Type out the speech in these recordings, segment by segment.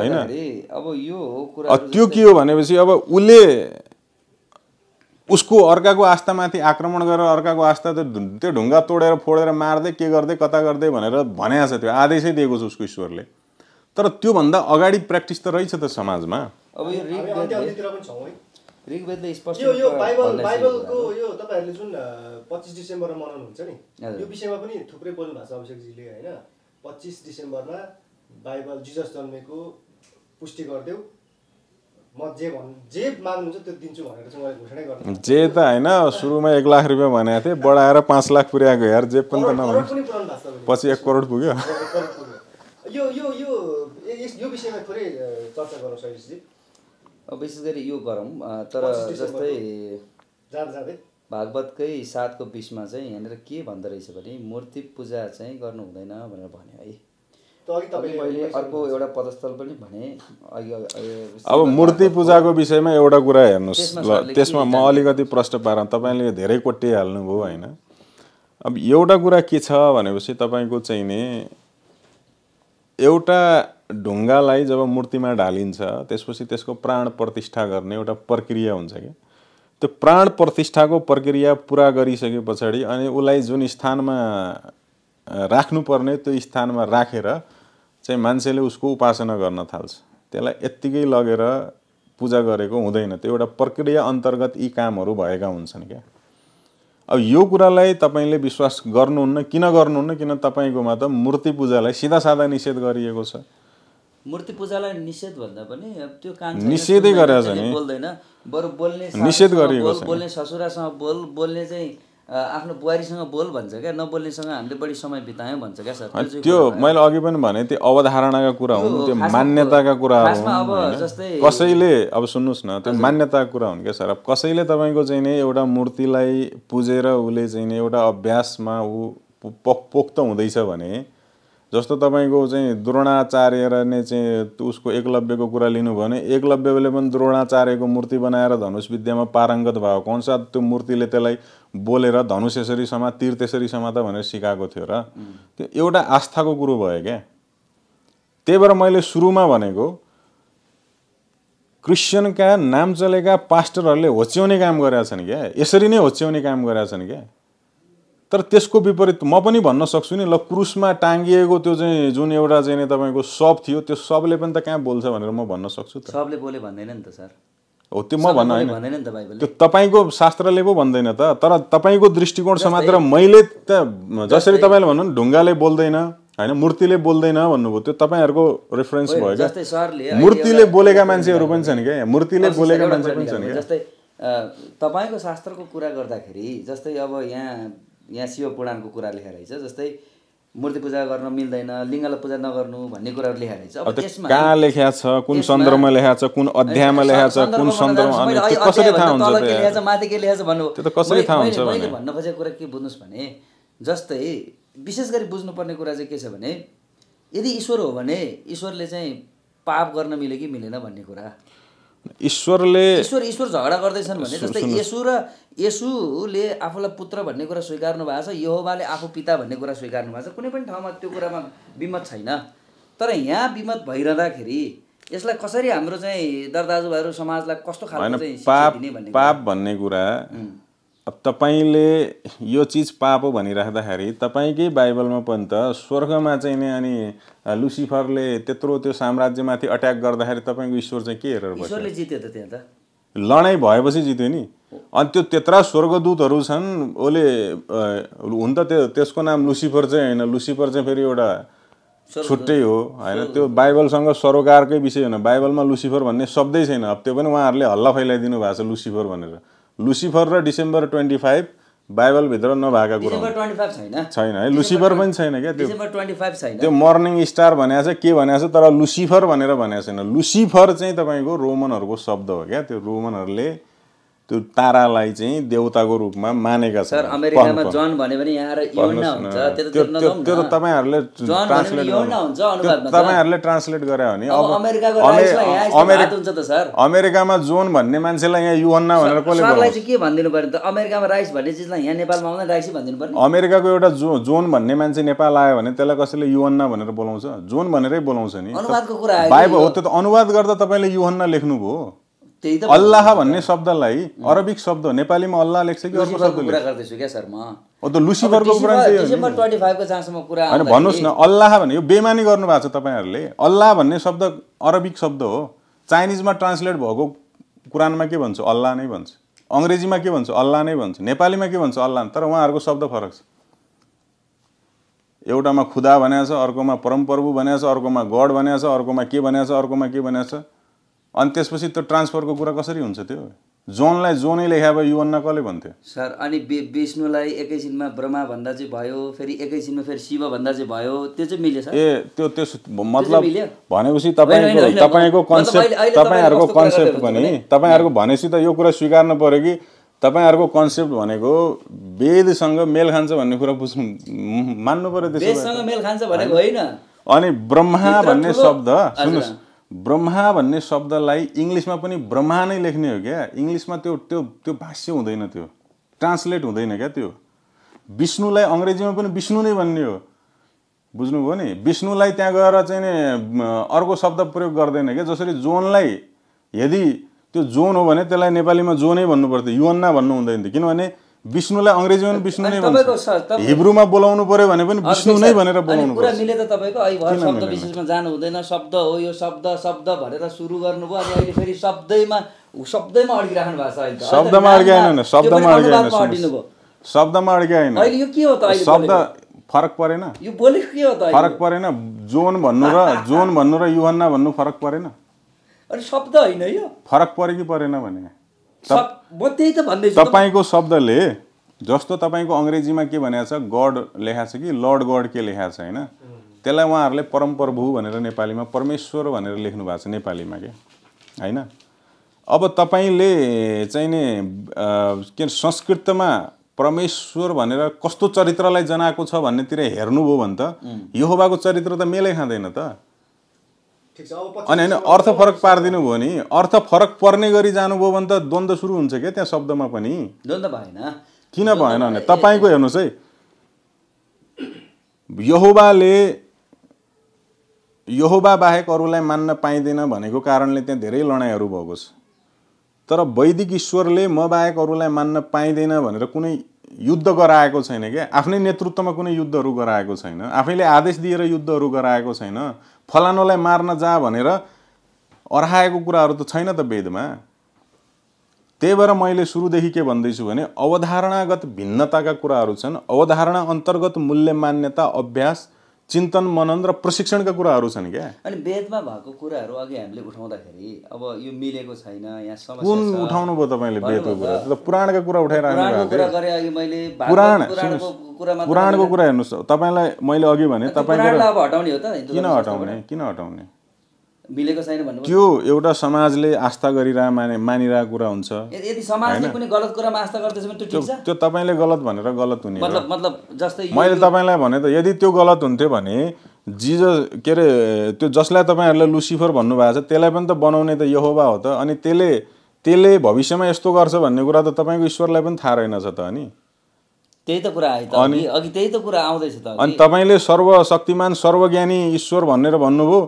होइन अब यो कुरा त्यो के हो भनेपछि अब उसले उसको अर्काको आस्थामाथि आक्रमण गरेर अर्काको आस्था त्यो ढुङ्गा तोडेर फोडेर मार्दै के गर्दै कता गर्दै भनेर भनेको छ त्यो आदेशै दिएको छ उसको ईश्वरले तर त्योभन्दा अगाडि प्र्याक्टिस त रहेछ त समाजमा अब यो ऋग्वेदले स्पष्ट यो बाइबल बाइबलको यो तपाईँहरूले जुन पच्चिस डिसेम्बरमा मनाउनुहुन्छ नि यो विषयमा पनि थुप्रै बोल्नु भएको छ अभिषेकजीले होइन पच्चिस डिसेम्बरमा बाइबल जिजस जन्मेको पुष्टि गरिदेऊ म जे भन् जे माग्नुहुन्छ त्यो दिन्छु भनेर चाहिँ मैले घोषणा गर्छु जे त होइन सुरुमा एक लाख रुपियाँ भनेको थिएँ बढाएर पाँच लाख पुर्याएको यार जे पनि त नभन्नु पछि एक करोड पुग्यो यो यो यो यो विषयमा थोरै चर्चा गरौँ शैलेशजी विशेष गरी यो गरौँ तर जस्तै भागवतकै साथको बिचमा चाहिँ यहाँनिर के भन्दो रहेछ भने मूर्ति पूजा चाहिँ गर्नु हुँदैन भनेर भन्यो है अब मूर्ति पूजाको विषयमा एउटा कुरा हेर्नुहोस् ल त्यसमा म अलिकति प्रश्न पार तपाईँले धेरै कोटिहाल्नुभयो होइन अब एउटा कुरा के छ भनेपछि तपाईँको चाहिँ नि एउटा ढुङ्गालाई जब मूर्तिमा ढालिन्छ त्यसपछि त्यसको प्राण प्रतिष्ठा गर्ने एउटा प्रक्रिया हुन्छ क्या त्यो प्राण प्रतिष्ठाको प्रक्रिया पुरा गरिसके पछाडि अनि उसलाई जुन स्थानमा राख्नुपर्ने त्यो स्थानमा राखेर चाहिँ मान्छेले उसको उपासना गर्न थाल्छ त्यसलाई यत्तिकै लगेर पूजा गरेको हुँदैन त्यो एउटा प्रक्रिया अन्तर्गत यी कामहरू भएका हुन्छन् क्या अब यो कुरालाई तपाईँले विश्वास गर्नुहुन्न किन गर्नुहुन्न किन तपाईँकोमा त मूर्ति पूजालाई सिधा साधा निषेध गरिएको छ मूर्ति पूजालाई निषेध भन्दा पनि अब त्यो काम निषेधै गरेर बोल्दैन बरु बोल्ने निषेध गरिएको बोल्ने ससुरासँग बोल बोल्ने चाहिँ आफ्नो बुहारीसँग बोल भन्छ क्या नबोल्नेसँग हामीले बढी समय बितायौँ भन्छ क्या सर त्यो मैले अघि पनि भने त्यो अवधारणाका कुरा हुन् त्यो मान्यताका कुरा अब कसैले अब सुन्नुहोस् न त्यो मान्यताको कुरा हुन् क्या सर अब कसैले तपाईँको चाहिँ नि एउटा मूर्तिलाई पुजेर उसले चाहिँ नि एउटा अभ्यासमा ऊ पोक पोख्त हुँदैछ भने जस्तो तपाईँको चाहिँ द्रोणाचार्य नै चाहिँ उसको एकलव्यको कुरा लिनुभयो भने एकलव्यले पनि द्रोणाचार्यको मूर्ति बनाएर धनुष विद्यामा पारङ्गत भएको अनुसार त्यो मूर्तिले त्यसलाई बोलेर धनुष यसरी समा तीर त्यसरी समा त भनेर सिकाएको थियो र त्यो एउटा आस्थाको कुरो भयो क्या त्यही भएर मैले सुरुमा भनेको क्रिस्चियनका नाम चलेका पास्टरहरूले होच्याउने काम गरेका छन् क्या यसरी नै होच्याउने काम गरेका छन् क्या तर त्यसको विपरीत म पनि भन्न सक्छु नि ल क्रुसमा टाङ्गिएको त्यो चाहिँ जुन एउटा चाहिँ तपाईँको सब थियो त्यो सबले पनि त कहाँ बोल्छ भनेर म भन्न सक्छु सबले बोले भन्दैन नि त सर हो त्यो म भन्न होइन त्यो तपाईँको शास्त्रले पो भन्दैन त तर तपाईँको दृष्टिकोण मात्र मैले त जसरी तपाईँले भन्नु ढुङ्गाले बोल्दैन होइन मूर्तिले बोल्दैन भन्नुभयो त्यो तपाईँहरूको रेफरेन्स भयो क्या मूर्तिले बोलेका मान्छेहरू पनि छन् क्या मूर्तिले बोलेका मान्छे पनि छन् क्या तपाईँको शास्त्रको कुरा गर्दाखेरि जस्तै अब यहाँ यहाँ शिव पुराणको कुरा लेखेर रहेछ जस्तै मूर्ति पूजा गर्न मिल्दैन लिङ्गलाई पूजा नगर्नु भन्ने कुराहरू लेखाएको छ अब त्यसमा कहाँ लेखिया छ कुन सन्दर्भमा लेखा छ कुन अध्यायमा लेखा छ कुन सन्दर्भमा कसरी थाहा हुन्छ माथि के लेखा छ भन्नु त्यो त कसरी थाहा हुन्छ मैले भन्न खोजेको कुरा के बुझ्नुहोस् भने जस्तै विशेष गरी बुझ्नुपर्ने कुरा चाहिँ के छ भने यदि ईश्वर हो भने ईश्वरले चाहिँ पाप गर्न मिल्यो कि मिलेन भन्ने कुरा ईश्वरले ईश्वर ईश्वर झगडा गर्दैछन् भने जस्तै यसु र यसुले आफूलाई पुत्र भन्ने कुरा स्वीकार्नु भएको छ यहोबाले आफू पिता भन्ने कुरा स्वीकार्नु भएको छ कुनै पनि ठाउँमा त्यो कुरामा विमत छैन तर यहाँ विमत भइरहँदाखेरि यसलाई कसरी हाम्रो चाहिँ दर दाजुभाइहरू समाजलाई कस्तो खालको पाप भन्ने कुरा अब तपाईँले यो चिज पाप भनिराख्दाखेरि तपाईँकै बाइबलमा पनि त स्वर्गमा चाहिँ नि अनि लुसिफरले त्यत्रो त्यो साम्राज्यमाथि अट्याक गर्दाखेरि तपाईँको ईश्वर चाहिँ के हेरेर बस्यो जित्यो त त्यहाँ त लडाइँ भएपछि जित्यो नि अनि त्यो त्यत्रा स्वर्गदूतहरू छन् उसले हुन त त्यो त्यसको नाम लुसिफर चाहिँ होइन लुसिफर चाहिँ फेरि एउटा छुट्टै हो होइन त्यो बाइबलसँग सरोकारकै विषय होइन बाइबलमा लुसिफर भन्ने शब्दै छैन अब त्यो पनि उहाँहरूले हल्ला फैलाइदिनु भएको छ लुसिफर भनेर लुसिफर र डिसेम्बर ट्वेन्टी फाइभ बाइबलभित्र नभएका कुरो छैन है लुसिफर पनि छैन क्या त्यो त्यो मर्निङ स्टार भनेको छ के भनेको छ तर लुसिफर भनेर भनेको छैन लुसिफर चाहिँ तपाईँको रोमनहरूको शब्द हो क्या त्यो रोमनहरूले त्यो तारालाई चाहिँ देउताको रूपमा मानेका छन् अमेरिकामा जन भन्यो भने यहाँ हुन्छ त्यो त तपाईँहरूले तपाईँहरूले ट्रान्सलेट गरे भने अमेरिकामा जोन भन्ने मान्छेलाई यहाँ युवन्ना भनेर कसले के भनिदिनु पर्यो त अमेरिकामा राइस भन्ने चिजलाई यहाँ नेपालमा राइस राइसै भनिदिनु पर्यो अमेरिकाको एउटा जो जोन भन्ने मान्छे नेपाल आयो भने त्यसलाई कसैले युवन्ना भनेर बोलाउँछ जोन भनेरै बोलाउँछ नि अनुवादको कुरा हो त्यो त अनुवाद गर्दा तपाईँले युवन्ना लेख्नुभयो त्यही अल्लाह भन्ने शब्दलाई अरबिक शब्द नेपालीमा अल्लाह लेख्छ कि अर्को शब्द लुसिफरको कुरा होइन भन्नुहोस् न अल्लाह भने यो बेमानी गर्नुभएको छ तपाईँहरूले अल्लाह भन्ने शब्द अरबिक शब्द हो चाइनिजमा ट्रान्सलेट भएको कुरानमा के भन्छ अल्लाह नै भन्छ अङ्ग्रेजीमा के भन्छ अल्लाह नै भन्छ नेपालीमा के भन्छ अल्लाह तर उहाँहरूको शब्द फरक छ एउटामा खुदा भनेको छ अर्कोमा परमप्रभु भनेको छ अर्कोमा गड भनेको छ अर्कोमा के भनेको छ अर्कोमा के भनेको छ अनि त्यसपछि त्यो ट्रान्सफरको कुरा कसरी हुन्छ त्यो जोनलाई जोनै लेखा भयो युवन कसले भन्थ्यो सर अनि विष्णुलाई एकैछिनमा ब्रह्मा भन्दा चाहिँ भयो फेरि एकैछिनमा फेरि शिव भन्दा चाहिँ भयो त्यो चाहिँ मिल्यो सर ए त्यो त्यो मतलब भनेपछि तपाईँको तपाईँको कन्सेप्ट तपाईँहरूको कन्सेप्ट पनि तपाईँहरूको भनेपछि त यो कुरा स्वीकार्नु पऱ्यो कि तपाईँहरूको कन्सेप्ट भनेको वेदसँग मेल खान्छ भन्ने कुरा बुझ्नु मान्नु पऱ्यो त्यसो मेल खान्छ भनेको होइन अनि ब्रह्मा भन्ने शब्द सुन्नुहोस् ब्रह्मा भन्ने शब्दलाई इङ्ग्लिसमा पनि ब्रह्मा नै लेख्ने हो क्या इङ्ग्लिसमा त्यो त्यो त्यो भाष्य हुँदैन त्यो ट्रान्सलेट हुँदैन क्या त्यो विष्णुलाई अङ्ग्रेजीमा पनि विष्णु नै भन्ने हो बुझ्नुभयो नि विष्णुलाई त्यहाँ गएर चाहिँ अर्को शब्द प्रयोग गर्दैन क्या जसरी जोनलाई यदि त्यो जोन हो भने त्यसलाई नेपालीमा जोनै भन्नु पर्थ्यो युवन्ना भन्नु हुँदैन थियो किनभने विष्णुलाई अङ्ग्रेजीमा विष्णु नै भन्छ हिब्रूमा बोलाउनु पर्यो भने पनि विष्णु नै भनेर बोलाउनु पुरा मिले त तपाईँको अहिले भर शब्द विशेषमा जानु हुँदैन शब्द हो यो शब्द शब्द भनेर सुरु गर्नुभयो अनि अहिले फेरि शब्दैमा शब्दैमा अड्किराख्नु भएको छ अहिले शब्दमा अड्काएन शब्दमा अड्काएन शब्दमा अड्काएन अहिले यो के हो त शब्द फरक परेन यो बोलेको के हो त फरक परेन जोन भन्नु र जोन भन्नु र युहन्ना भन्नु फरक परेन अनि शब्द होइन यो फरक पऱ्यो कि परेन भने तपाईँको शब्दले जस्तो तपाईँको अङ्ग्रेजीमा के भनेको छ गड लेखाएको छ कि लर्ड गड के लेखाएको छ होइन त्यसलाई उहाँहरूले परमप्रभु भनेर नेपालीमा परमेश्वर भनेर लेख्नु भएको छ नेपालीमा के होइन अब तपाईँले चाहिँ नि के संस्कृतमा परमेश्वर भनेर कस्तो चरित्रलाई जनाएको छ भन्नेतिर हेर्नुभयो भने त यहोबाको चरित्र त मेलै खाँदैन त अनि होइन अर्थ फरक पारिदिनु भयो नि अर्थ फरक पर्ने गरी जानुभयो भने त द्वन्द्व सुरु हुन्छ क्या त्यहाँ शब्दमा पनि द्वन्द भएन किन भएन भने तपाईँको हेर्नुहोस् है यहोबाले यहोबा बाहेक अरूलाई मान्न पाइँदैन भनेको कारणले त्यहाँ धेरै लडाइँहरू भएको छ तर वैदिक ईश्वरले म बाहेक अरूलाई मान्न पाइँदैन भनेर कुनै युद्ध गराएको छैन क्या आफ्नै नेतृत्वमा कुनै युद्धहरू गराएको छैन आफैले आदेश दिएर युद्धहरू गराएको छैन फलानुलाई मार्न जा भनेर अर्हाएको कुराहरू त छैन त वेदमा त्यही भएर मैले सुरुदेखि के भन्दैछु भने अवधारणागत भिन्नताका कुराहरू छन् अवधारणा अन्तर्गत मूल्य मान्यता अभ्यास चिन्तन मनन र प्रशिक्षणका कुराहरू छन् क्या अनि वेदमा भएको कुराहरू अघि हामीले उठाउँदाखेरि अब यो मिलेको छैन यहाँ कुन उठाउनु भयो तपाईँले वेदको कुरा त पुराणका कुरा उठाएर पुराण पुराणको कुरा हेर्नुहोस् तपाईँलाई मैले अघि भने तपाईँ किन हटाउने किन हटाउने मिलेको छैन भन्नु त्यो एउटा समाजले आस्था गरिरह माने मानिरहेको कुरा हुन्छ यदि समाजले कुनै गलत कुरामा आस्था गर्दैछ भने त्यो त्यो तपाईँले गलत भनेर गलत हुने मतलब मतलब जस्तै मैले तपाईँलाई भने त यदि त्यो गलत हुन्थ्यो भने जिज के अरे त्यो जसलाई तपाईँहरूले लुसिफर भन्नुभएको छ त्यसलाई पनि त बनाउने त यहोवा हो त अनि त्यसले त्यसले भविष्यमा यस्तो गर्छ भन्ने कुरा त तपाईँको ईश्वरलाई पनि थाहा रहेनछ त अनि त्यही त कुरा आयो त अनि अघि त्यही त कुरा आउँदैछ त अनि तपाईँले सर्वशक्तिमान सर्वज्ञानी ईश्वर भनेर भन्नुभयो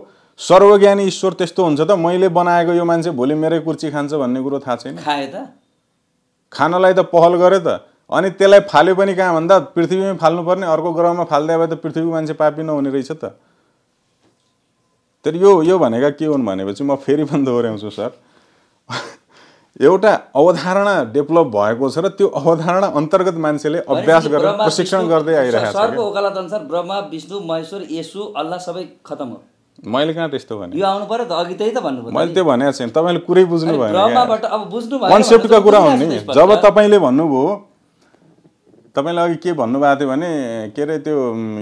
सर्वज्ञानी ईश्वर त्यस्तो हुन्छ त मैले बनाएको यो मान्छे भोलि मेरै कुर्ची खान्छ भन्ने कुरो थाहा छैन खाए त खानलाई त पहल गरे त अनि त्यसलाई फाल्यो पनि कहाँ भन्दा पृथ्वीमै फाल्नुपर्ने अर्को ग्रहमा फाल्दै भए त पृथ्वीको मान्छे पापी नहुने रहेछ त तर यो यो भनेका के हुन् भनेपछि म फेरि पनि दोहोऱ्याउँछु सर एउटा अवधारणा डेभलप भएको छ र त्यो अवधारणा अन्तर्गत मान्छेले अभ्यास गरेर प्रशिक्षण गर्दै आइरहेको छ ब्रह्मा विष्णु महेश्वर यसु अल्लाह सबै खतम हो मैले कहाँ त्यस्तो भने यो आउनु पर्यो त अघि त्यही त भन्नु मैले त्यो भनेको छैन तपाईँले कुरै बुझ्नु भयो कन्सेप्टको कुरा हो नि जब तपाईँले भन्नुभयो तपाईँले अघि के भन्नुभएको थियो भने के अरे त्यो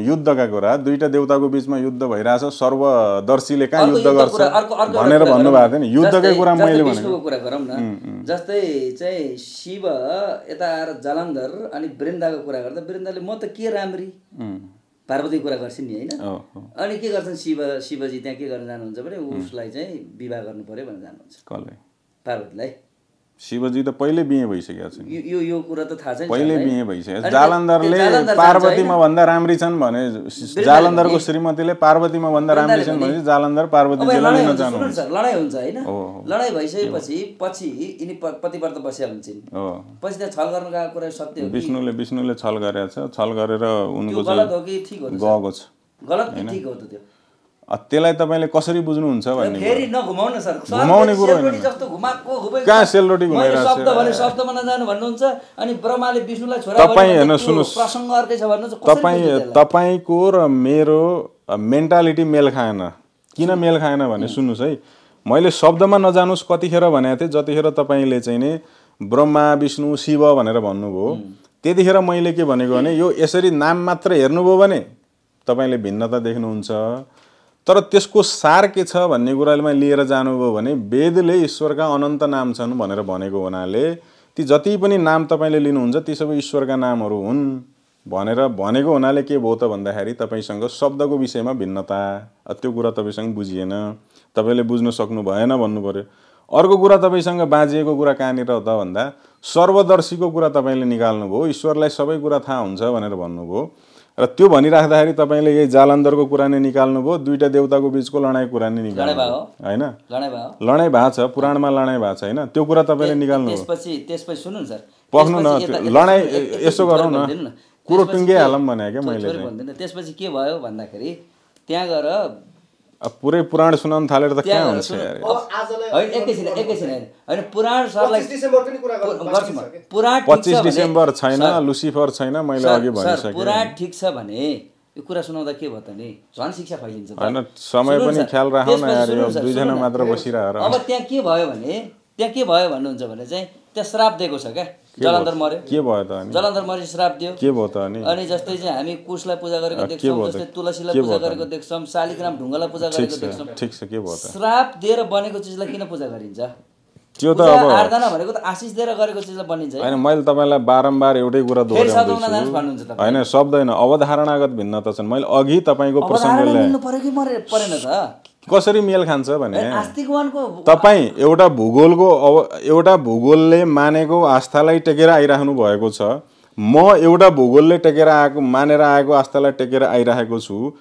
युद्धका कुरा दुईवटा देउताको बिचमा युद्ध भइरहेछ सर्वदर्शीले कहाँ युद्ध गर्छ भनेर भन्नुभएको थियो नि युद्धकै कुरा मैले विष्णुको कुरा गरौँ न जस्तै चाहिँ शिव यता आएर जलन्धर अनि वृन्दाको कुरा गर्दा वृन्दाले म त के राम्री पार्वती कुरा गर्छ नि होइन अनि के गर्छन् शिव शिवजी त्यहाँ के गर्न जानुहुन्छ भने उसलाई चाहिँ विवाह गर्नु पऱ्यो भनेर जानुहुन्छ पार्वतीलाई शिवजी त पहिले बिहे भइसकेका छन् यो यो कुरा त थाहा छैन पहिले बिहे भइसकेको जालन्धरले पार्वतीमा भन्दा राम्री छन् भने जालन्धरको श्रीमतीले पार्वतीमा भन्दा राम्री छन् भने जालन्धर पार्वती लडाइँ हुन्छ होइन लडाइँ भइसकेपछि पछि यिनी पतिव्रत बसिया हुन्छन् पछि त्यहाँ छल गर्नु गएको कुरा सत्य हो विष्णुले विष्णुले छल गरेको छ छल गरेर उनको गलत हो कि ठिक हो गएको छ गलत ठिक हो त त्यो त्यसलाई तपाईँले कसरी बुझ्नुहुन्छ भन्ने घुमाउने कुरो कहाँ सेलरोटी तपाईँ हेर्नु सुन्नुहोस् तपाईँ तपाईँको र मेरो मेन्टालिटी मेल खाएन किन मेल खाएन भने सुन्नुहोस् है मैले शब्दमा नजानुस् कतिखेर भनेको थिएँ जतिखेर तपाईँले चाहिँ नि ब्रह्मा विष्णु शिव भनेर भन्नुभयो त्यतिखेर मैले के भनेको भने यो यसरी नाम मात्र हेर्नुभयो भने तपाईँले भिन्नता देख्नुहुन्छ तर त्यसको सार के छ भन्ने कुरालाई लिएर जानुभयो भने वेदले ईश्वरका अनन्त नाम छन् भनेर भनेको हुनाले ती जति पनि नाम तपाईँले लिनुहुन्छ ती सबै ईश्वरका नामहरू हुन् भनेर भनेको हुनाले के भयो त भन्दाखेरि तपाईँसँग शब्दको विषयमा भिन्नता त्यो कुरा तपाईँसँग बुझिएन तपाईँले बुझ्न सक्नु भएन भन्नु पऱ्यो अर्को कुरा तपाईँसँग बाँझिएको कुरा कहाँनिर त भन्दा सर्वदर्शीको कुरा तपाईँले निकाल्नुभयो ईश्वरलाई सबै कुरा थाहा हुन्छ भनेर भन्नुभयो र त्यो भनिराख्दाखेरि तपाईँले यही जालन्धरको कुरा नै निकाल्नुभयो दुईवटा देउताको बिचको लडाइँ कुरा नै निकाल्नु होइन लडाइँ भएको छ पुराणमा लडाइँ भएको छ होइन त्यो कुरा तपाईँले निकाल्नु पख्नु न लडाइँ यसो गरौँ न कुरो टुङ्गिहालौँ भने क्या मैले त्यसपछि के भयो भन्दाखेरि त्यहाँ गएर पुरै पुराण सुनाउन थालेर त कहाँ हुन्छ एकैछिन एकैछिन पुराण सरलाई पच्चिस डिसेम्बर छैन लुसिफर छैन मैले अघि भनिसकेँ पुराण ठिक छ भने यो कुरा सुनाउँदा के भयो त नि झन् शिक्षा फैलिन्छ होइन समय पनि ख्याल राखौँ न यार दुईजना मात्र बसिरह अब त्यहाँ के भयो भने त्यहाँ के भयो भन्नुहुन्छ भने चाहिँ त्यहाँ श्राप दिएको छ क्या जलन्धर मर्यो के भयो त जलन्धर मर्यो श्राप दियो के भयो त अनि अनि जस्तै चाहिँ हामी कुशलाई पूजा गरेको देख्छौँ जस्तै तुलसीलाई पूजा गरेको देख्छौँ शालिग्राम ढुङ्गालाई पूजा गरेको देख्छौँ ठिक छ के भयो त श्राप दिएर बनेको चिजलाई किन पूजा गरिन्छ त्यो त अब आराधना भनेको त आशिष दिएर गरेको चिजलाई बनिन्छ होइन मैले तपाईँलाई बारम्बार एउटै कुरा होइन शब्द होइन अवधारणागत भिन्नता छन् मैले अघि तपाईँको प्रसङ्ग परेन त कसरी मेल खान्छ भने तपाईँ एउटा भूगोलको अव एउटा भूगोलले मानेको आस्थालाई टेकेर आइराख्नु भएको छ म एउटा भूगोलले टेकेर आएको मानेर आएको आस्थालाई टेकेर आइरहेको छु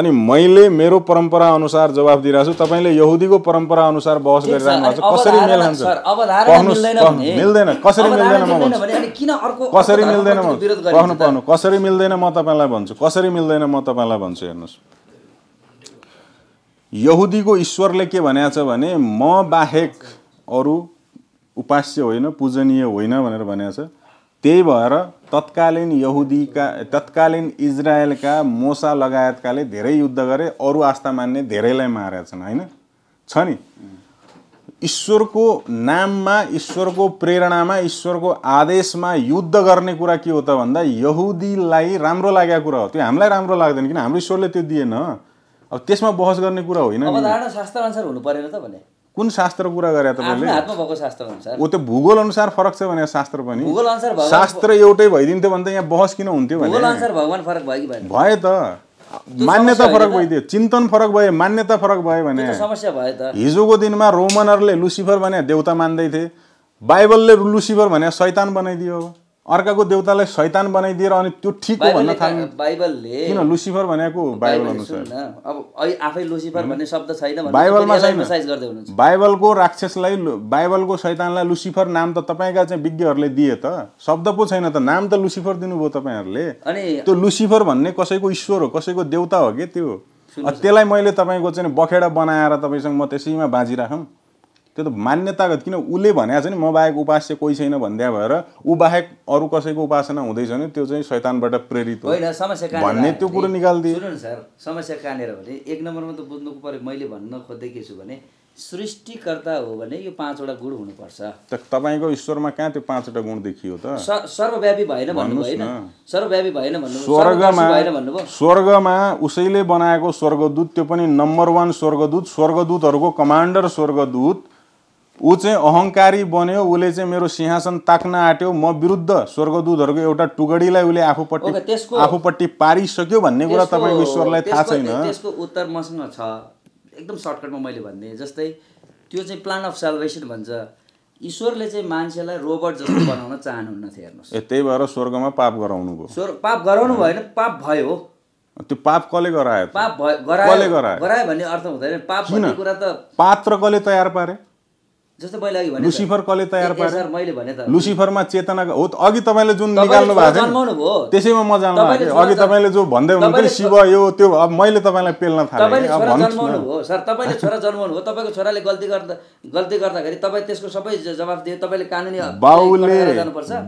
अनि मैले मेरो परम्परा अनुसार जवाब दिइरहेको छु तपाईँले यहुदीको परम्परा अनुसार बहस गरिरहनु भएको छ कसरी मेल खान्छ मिल्दैन कसरी मिल्दैन म भन्छु कसरी मिल्दैन म पढ्नु पढ्नु कसरी मिल्दैन म तपाईँलाई भन्छु कसरी मिल्दैन म तपाईँलाई भन्छु हेर्नुहोस् यहुदीको ईश्वरले के भनेको छ भने म बाहेक अरू उपास्य होइन पूजनीय होइन भनेर भनेको छ त्यही भएर तत्कालीन यहुदीका तत्कालीन इजरायलका मोसा लगायतकाले धेरै युद्ध गरे अरू आस्था मान्ने धेरैलाई मारेका छन् होइन छ नि ईश्वरको नाममा ईश्वरको प्रेरणामा ईश्वरको आदेशमा युद्ध गर्ने कुरा के हो त भन्दा यहुदीलाई राम्रो लागेको कुरा हो त्यो हामीलाई राम्रो लाग्दैन किन हाम्रो ईश्वरले त्यो दिएन अब त्यसमा बहस गर्ने कुरा होइन शास्त्र अनुसार हुनु त भने कुन शास्त्र कुरा गरे तपाईँले हातमा भएको शास्त्र अनुसार ऊ त्यो भूगोल अनुसार फरक छ भने शास्त्र पनि भूगोल अनुसार शास्त्र एउटै भइदिन्थ्यो भने त यहाँ बहस किन हुन्थ्यो भने भूगोल अनुसार भगवान फरक भयो कि भयो त मान्यता फरक भइदियो चिन्तन फरक भयो मान्यता फरक भयो भने समस्या भयो त हिजोको दिनमा रोमनहरूले लुसिफर भने देउता मान्दै थिए बाइबलले लुसिफर भने शैतान बनाइदियो अब अर्काको देउतालाई शैतान बनाइदिएर अनि त्यो ठिक हो भन्न थाल्नु बाइबलले किन लुसिफर भनेको बाइबल अनुसार अब आफै लुसिफर भन्ने शब्द छैन बाइबलमा छैन बाइबलको राक्षसलाई बाइबलको शैतानलाई लुसिफर नाम त तपाईँका चाहिँ विज्ञहरूले दिए त शब्द पो छैन त नाम त लुसिफर दिनुभयो तपाईँहरूले अनि त्यो लुसिफर भन्ने कसैको ईश्वर हो कसैको देउता हो कि त्यो त्यसलाई मैले तपाईँको चाहिँ बखेडा बनाएर तपाईँसँग म त्यसैमा बाँझिराखौँ त्यो त मान्यतागत किन उसले भने छ नि म बाहेक उपास्य कोही छैन भन्दा भएर ऊ बाहेक अरू कसैको उपासना हुँदैछ भने त्यो चाहिँ शैतानबाट प्रेरित होइन समस्या भन्ने त्यो कुरो निकालिदियो सुन सर समस्या कहाँनिर भने एक नम्बरमा त बुझ्नुको पऱ्यो मैले भन्न खोज्दै के छु भने सृष्टिकर्ता हो भने यो पाँचवटा गुण हुनुपर्छ त तपाईँको ईश्वरमा कहाँ त्यो पाँचवटा गुण देखियो त सर्वव्यापी भएन भन्नु होइन सर्वव्यापी भएन भन्नु स्वर्गमा स्वर्गमा उसैले बनाएको स्वर्गदूत त्यो पनि नम्बर वान स्वर्गदूत स्वर्गदूतहरूको कमान्डर स्वर्गदूत ऊ चाहिँ अहङ्कारी बन्यो उसले चाहिँ मेरो सिंहासन ताक्न आँट्यो म विरुद्ध स्वर्गदूतहरूको एउटा टुगडीलाई उसले आफूपट्टि आफूपट्टि पारिसक्यो भन्ने कुरा तपाईँको ईश्वरलाई थाहा छैन त्यसको उत्तर मसँग छ एकदम सर्टकटमा मैले भन्ने जस्तै त्यो चाहिँ प्लान अफ सेल्भेसन भन्छ ईश्वरले चाहिँ मान्छेलाई रोबोट जस्तो बनाउन चाहनुहुन्न थियो हेर्नुहोस् ए त्यही भएर स्वर्गमा पाप गराउनु भयो स्वर्ग पाप गराउनु भएन पाप भयो त्यो पाप कसले गरायो पाप भयो गरायो गरायो भन्ने अर्थ हुँदैन पाप भन्ने कुरा त पात्र कसले तयार पारे जस्तो मैले अघि भने लुसिफर कसले तयार पारे मैले भने त लुसिफरमा चेतना हो अघि तपाईँले जुन निकाल्नु भएको थियो त्यसैमा म जान्नु अघि तपाईँले जो भन्दै हुनुहुन्थ्यो शिव यो त्यो अब मैले तपाईँलाई पेल्न थालेँ जन्माउनु हो सर तपाईँले छोरा जन्माउनु हो तपाईँको छोराले गल्ती गर्दा गल्ती गर्दाखेरि तपाईँ त्यसको सबै जवाफ दियो तपाईँले कानुनी बाउले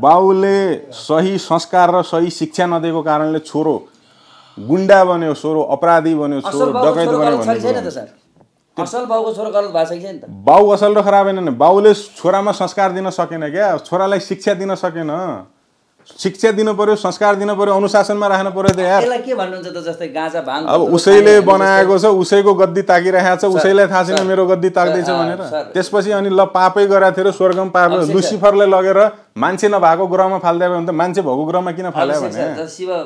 बाउले सही संस्कार र सही शिक्षा नदिएको कारणले छोरो गुन्डा बन्यो छोरो अपराधी बन्यो छोरो डकैत बन्यो छैन त सर असल बाउको छोरा गलत त बाउ असल र खराब होइन बाउले छोरामा संस्कार दिन सकेन क्या छोरालाई शिक्षा दिन सकेन शिक्षा दिनु पर्यो संस्कार दिनु पर्यो अनुशासनमा राख्नु पर्यो त यार के भन्नुहुन्छ त जस्तै गाजा भाङ अब उसैले बनाएको छ उसैको गद्दी ताकिरहेको छ उसैलाई थाहा छैन मेरो गद्दी ताक्दैछ भनेर त्यसपछि अनि ल पापै गराएको थियो स्वर्गम पाप लुसिफरलाई लगेर मान्छे नभएको ग्रहमा फाल्दै भने त मान्छे भएको ग्रहमा किन फाल्यो भने शिव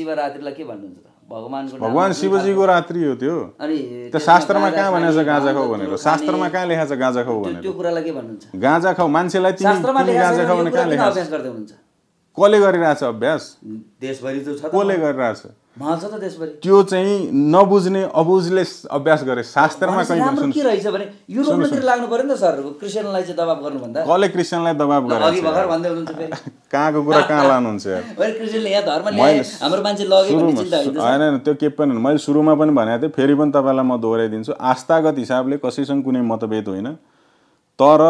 शिवरात्रिलाई के भन्नुहुन्छ भगवान्को भगवान् शिवजीको रात्रि हो त्यो अनि त्यो शास्त्रमा कहाँ भनेको छ गाँजा खाऊ भनेको शास्त्रमा कहाँ लेखा छ गाँजा खाऊ भनेको त्यो कुरालाई के भन्नुहुन्छ गाँजा खाऊ मान्छेलाई तिमी गाँजा खाऊ भने कहाँ हुनुहुन्छ कसले गरिरहेछ अभ्यास देशभरि कसले गरिरहेछ त्यो चाहिँ नबुझ्ने अबुझले अभ्यास गरे शास्त्रमा कहीँ के रहेछ भने यो लाग्नु पर्यो नि त सर क्रिस्चियनलाई चाहिँ दबाब गर्नुभन्दा कसले क्रिस्चियनलाई दबाब अघि भन्दै गरेर कहाँको कुरा कहाँ लानुहुन्छ होइन होइन त्यो के पनि मैले सुरुमा पनि भनेको थिएँ फेरि पनि तपाईँलाई म दोहोऱ्याइदिन्छु आस्थागत हिसाबले कसैसँग कुनै मतभेद होइन तर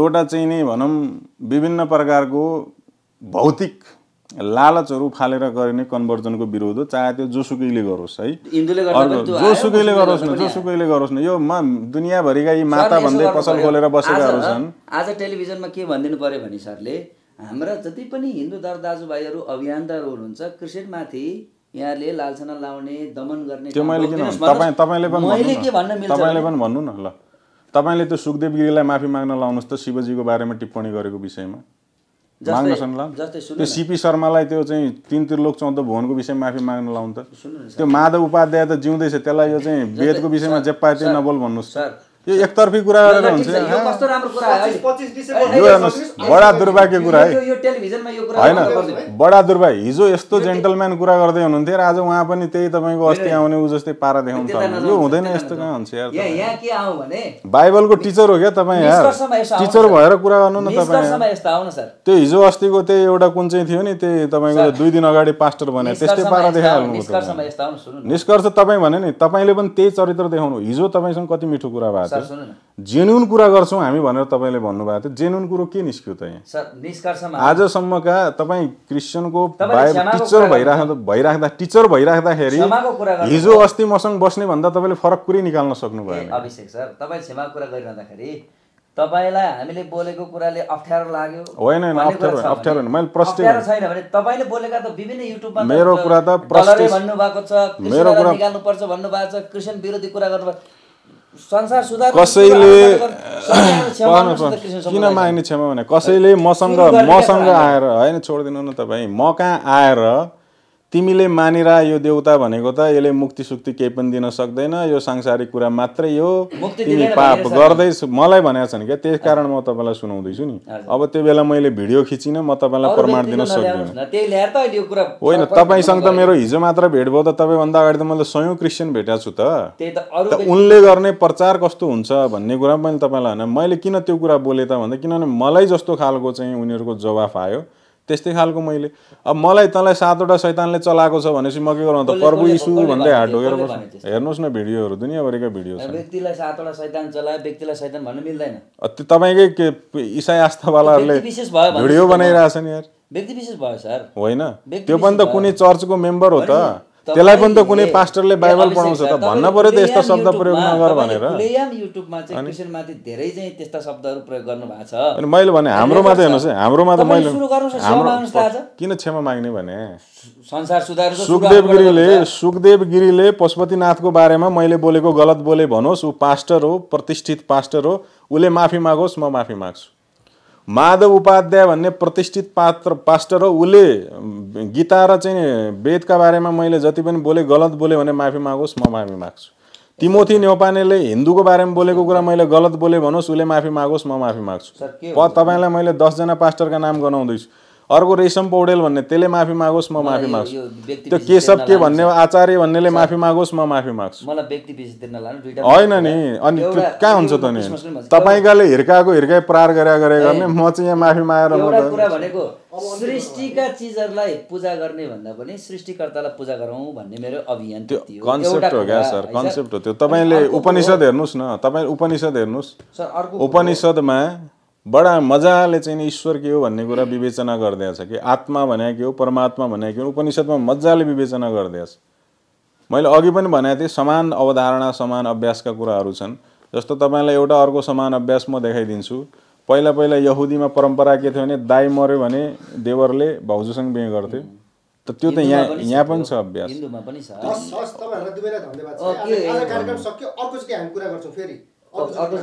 एउटा चाहिँ नि भनौँ विभिन्न प्रकारको भौतिक लालचहरू फालेर गरिने कन्भर्जनको विरोध हो चाहे त्यो जोसुकैले गरोस् है जोसुकैले गरोस् न जोसुकैले गरोस् न यो मा दुनियाँभरिका यी माता भन्दै पसल खोलेर बसेकाहरू छन् आज टेलिभिजनमा के भनिदिनु पर्यो भने सरले हाम्रा जति पनि हिन्दू दर दाजुभाइहरू अभियानदारहरू हुनुहुन्छ क्रिस्चियनमाथि यहाँले लालसना लाउने दमन गर्ने त्यो मैले किन तपाईँ तपाईँले पनि मैले के भन्न मिल्छ तपाईँले पनि भन्नु न ल तपाईँले त्यो सुखदेव गिरीलाई माफी माग्न लाउनुहोस् त शिवजीको बारेमा टिप्पणी गरेको विषयमा त्यो सिपी शर्मालाई त्यो चाहिँ तिन त्रिलोक चौध भुवनको विषयमा माफी माग्न लाउनु त त्यो माधव उपाध्याय त जिउँदैछ त्यसलाई यो चाहिँ वेदको विषयमा जे पाए त्यही नबोल भन्नुहोस् यो एकतर्फी कुरा गरेर हुन्छ बडा दुर्भाग्य कुरा है होइन बडा दुर्भाग्य हिजो यस्तो जेन्टलम्यान कुरा गर्दै हुनुहुन्थ्यो र आज उहाँ पनि त्यही तपाईँको अस्ति आउने ऊ जस्तै पारा देखाउनु यो हुँदैन यस्तो कहाँ हुन्छ यार बाइबलको टिचर हो क्या तपाईँ यार टिचर भएर कुरा गर्नु न तपाईँ त्यो हिजो अस्तिको त्यही एउटा कुन चाहिँ थियो नि त्यही तपाईँको दुई दिन अगाडि पास्टर भने त्यस्तै पारा देखाइहाल्नु निष्कर्ष तपाईँ भने नि तपाईँले पनि त्यही चरित्र देखाउनु हिजो तपाईँसँग कति मिठो कुरा भएको जेन्युन कुरा गर्छौँ हामी भनेर तपाईँले भन्नुभएको थियो जेन्युन कुरो के निस्क्यो त यहाँ आजसम्मका तपाईँ क्रिस्चियनको टिचर भइराख्दा भइराख्दा टिचर भइराख्दाखेरि हिजो अस्ति मसँग बस्ने भन्दा तपाईँले फरक कुरै निकाल्न सक्नुभयो अभिषेक सर तपाईँ क्षमाको कुरा गरिरहँदाखेरि तपाईँलाई हामीले बोलेको कुराले अप्ठ्यारो लाग्यो होइन होइन अप्ठ्यारो अप्ठ्यारो मैले प्रश्न छैन भने तपाईँले बोलेका त विभिन्न युट्युबमा मेरो कुरा त भन्नुभएको छ मेरो कुरा निकाल्नुपर्छ भन्नुभएको छ क्रिस्चियन विरोधी कुरा गर्नुभएको कसैले किन माग्ने क्षमा भने कसैले मसँग मसँग आएर होइन छोडिदिनु न तपाईँ म कहाँ आएर तिमीले मानेर यो देउता भनेको त यसले मुक्ति सुक्ति केही पनि दिन सक्दैन यो सांसारिक कुरा मात्रै हो तिमी पाप गर्दैछु मलाई भनेका छन् क्या त्यस कारण म तपाईँलाई सुनाउँदैछु नि अब त्यो बेला मैले भिडियो खिचिनँ म तपाईँलाई प्रमाण दिन सक्दिनँ होइन तपाईँसँग त मेरो हिजो मात्र भेट भयो त तपाईँभन्दा अगाडि त मैले सयौँ क्रिस्चियन भेटेको छु त उनले गर्ने प्रचार कस्तो हुन्छ भन्ने कुरा मैले तपाईँलाई होइन मैले किन त्यो कुरा बोले त भन्दा किनभने मलाई जस्तो खालको चाहिँ उनीहरूको जवाफ आयो त्यस्तै खालको मैले अब मलाई तँलाई सातवटा सैतानले चलाएको छ भनेपछि म के गरौँ त प्रभु इसु भन्दै हात ढोगेर हेर्नुहोस् न भिडियोहरू दुनियाँभरिका भिडियो छ व्यक्तिलाई सातवटा शैतान चलायो व्यक्तिलाई शैतान भन्न मिल्दैन तपाईँकै के इसाई आस्थावालाहरूले भिडियो बनाइरहेको यार व्यक्ति विशेष भयो सर होइन त्यो पनि त कुनै चर्चको मेम्बर हो त त्यसलाई पनि त कुनै पास्टरले बाइबल पढाउँछ त भन्न पर्यो त यस्ता शब्द प्रयोग नगर भनेर युट्युबमा चाहिँ धेरै चाहिँ त्यस्ता शब्दहरू प्रयोग छ मैले भने हाम्रोमा त हेर्नुहोस् है हाम्रोमा त मैले किन क्षमा माग्ने भने संसार सुधार सुखदेव गिरीले सुखदेव गिरीले पशुपतिनाथको बारेमा मैले बोलेको गलत बोले भनोस् ऊ पास्टर हो प्रतिष्ठित पास्टर हो उसले माफी मागोस् म माफी माग्छु माधव उपाध्याय भन्ने प्रतिष्ठित पात्र पास्टर हो उसले गीता र चाहिँ वेदका बारेमा मैले जति पनि बोलेँ गलत बोलेँ भने माफी मागोस् म माफी माग्छु तिमोथी न्यौपानेले हिन्दूको बारेमा बोलेको कुरा मैले गलत बोलेँ भनोस् उसले माफी मागोस् म माफी माग्छु तपाईँलाई मैले दसजना पास्टरका नाम गनाउँदैछु अर्को रेशम पौडेल भन्ने त्यसले माफी मागोस् म माफी माग्छु त्यो केशव के भन्ने आचार्य भन्नेले माफी मागोस् म माफी माग्छु होइन नि अनि कहाँ हुन्छ त नि तपाईँकाले हिर्काएको हिर्काइ प्रार गरे गरे गर्ने म चाहिँ यहाँ माफी मागेर सृष्टिका चिजहरूलाई पूजा गर्ने भन्दा पनि सृष्टिकर्तालाई पूजा गरौँ भन्ने मेरो अभियान त्यो कन्सेप्ट हो क्या सर कन्सेप्ट हो त्यो तपाईँले उपनिषद हेर्नुहोस् न तपाईँ उपनिषद हेर्नुहोस् उपनिषदमा बडा मजाले चाहिँ ईश्वर के हो भन्ने कुरा विवेचना गरिदिएछ कि आत्मा भने के हो परमात्मा भने के हो उपनिषदमा मजाले विवेचना गरिदिएछ मैले अघि पनि भनेको थिएँ समान अवधारणा समान अभ्यासका कुराहरू छन् जस्तो तपाईँलाई एउटा अर्को समान अभ्यास म देखाइदिन्छु पहिला पहिला यहुदीमा परम्परा के थियो भने दाई मऱ्यो भने देवरले भाउजूसँग बिहे गर्थ्यो त त्यो त यहाँ यहाँ पनि छ अभ्यास